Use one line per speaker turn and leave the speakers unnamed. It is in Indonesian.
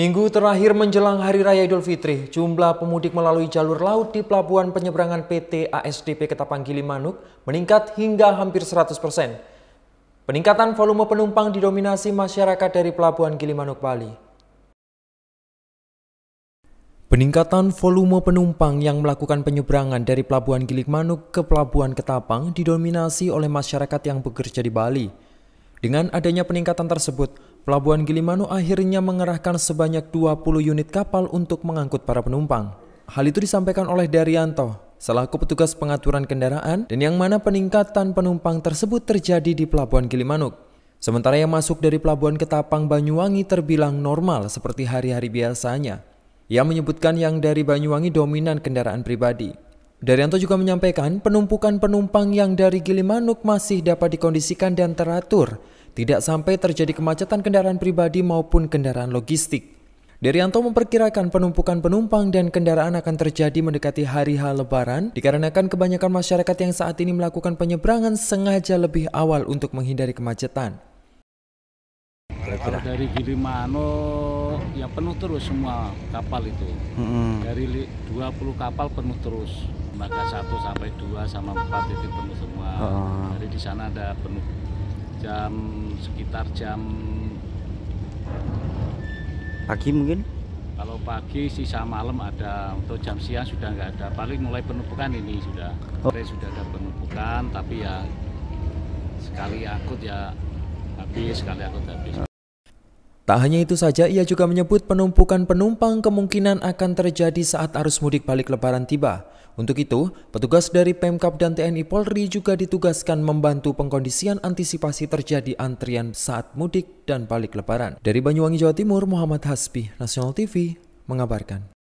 Minggu terakhir menjelang Hari Raya Idul Fitri, jumlah pemudik melalui jalur laut di Pelabuhan Penyeberangan PT ASDP Ketapang Manuk meningkat hingga hampir 100 persen. Peningkatan volume penumpang didominasi masyarakat dari Pelabuhan Manuk Bali. Peningkatan volume penumpang yang melakukan penyeberangan dari Pelabuhan Manuk ke Pelabuhan Ketapang didominasi oleh masyarakat yang bekerja di Bali. Dengan adanya peningkatan tersebut, Pelabuhan Gilimanuk akhirnya mengerahkan sebanyak 20 unit kapal untuk mengangkut para penumpang. Hal itu disampaikan oleh Daryanto, selaku petugas pengaturan kendaraan dan yang mana peningkatan penumpang tersebut terjadi di Pelabuhan Gilimanuk. Sementara yang masuk dari Pelabuhan Ketapang Banyuwangi terbilang normal seperti hari-hari biasanya. Ia menyebutkan yang dari Banyuwangi dominan kendaraan pribadi. Daryanto juga menyampaikan penumpukan penumpang yang dari Gilimanuk masih dapat dikondisikan dan teratur, tidak sampai terjadi kemacetan kendaraan pribadi maupun kendaraan logistik. Daryanto memperkirakan penumpukan penumpang dan kendaraan akan terjadi mendekati hari H Lebaran dikarenakan kebanyakan masyarakat yang saat ini melakukan penyeberangan sengaja lebih awal untuk menghindari kemacetan.
Kalau dari Gilimanuk ya penuh terus semua kapal itu. Mm -hmm. Dari 20 kapal penuh terus dermaga 1 sampai 2 sama 4 titik penuh semua. Uh. Jadi di sana ada penuh jam sekitar jam pagi mungkin. Kalau pagi sisa malam ada untuk jam siang sudah nggak ada. Paling mulai penumpukan ini sudah. Oh. Sudah ada penumpukan tapi ya sekali akut ya habis sekali akut habis.
Tak hanya itu saja, ia juga menyebut penumpukan penumpang kemungkinan akan terjadi saat arus mudik balik lebaran tiba. Untuk itu, petugas dari Pemkap dan TNI Polri juga ditugaskan membantu pengkondisian antisipasi terjadi antrian saat mudik dan balik lebaran. Dari Banyuwangi, Jawa Timur, Muhammad Hasbi, Nasional TV, mengabarkan.